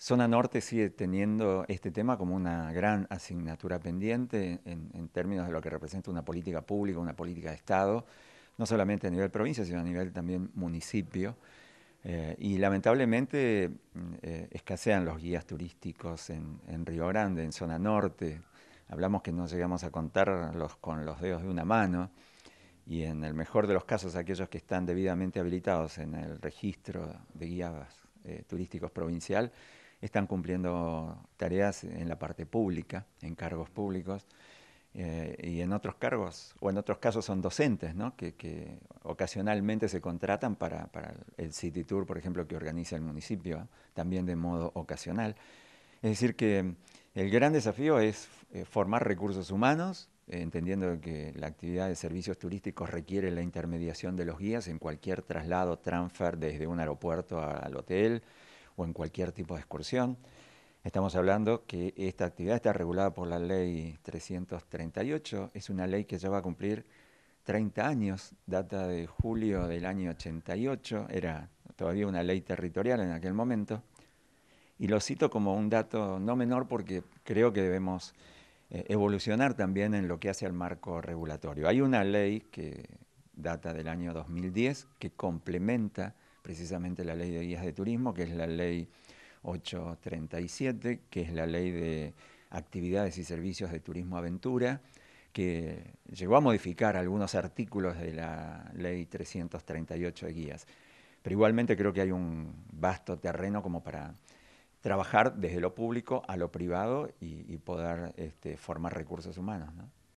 Zona Norte sigue teniendo este tema como una gran asignatura pendiente en, términos de lo que representa una política pública, una política de Estado, no solamente a nivel provincia, sino a nivel también municipio. Eh, y lamentablemente mm, eh, escasean los guías turísticos en, en, Río Grande, en Zona Norte. Hablamos que no llegamos a contarlos con los dedos de una mano. Y en el mejor de los casos, aquellos que están debidamente habilitados en el registro de guías eh, turísticos provincial, están cumpliendo tareas en la parte pública, en cargos públicos, eh, y en otros cargos, o en otros casos son docentes, ¿no? que, ocasionalmente se contratan para, el City Tour, por ejemplo, que organiza el municipio, ¿eh? también de modo ocasional. Es decir, que eh, el gran desafío es formar recursos humanos, entendiendo que la actividad de servicios turísticos requiere la intermediación de los guías en cualquier traslado, transfer desde un aeropuerto al hotel, o en cualquier tipo de excursión. Estamos hablando que esta actividad está regulada por la ley 338, es una ley que ya va a cumplir 30 años, data de julio del año 88, era todavía una ley territorial en aquel momento, y lo cito como un dato no menor porque creo que debemos eh, evolucionar también en lo que hace al marco regulatorio. Hay una ley que data del año 2010 que complementa precisamente la ley de guías de turismo, que es la ley 837, que es la ley de actividades y servicios de turismo aventura, que llegó a modificar algunos artículos de la ley 338 de guías. Pero igualmente creo que hay un vasto terreno como para trabajar desde lo público a lo privado y, poder este, formar recursos humanos. ¿no?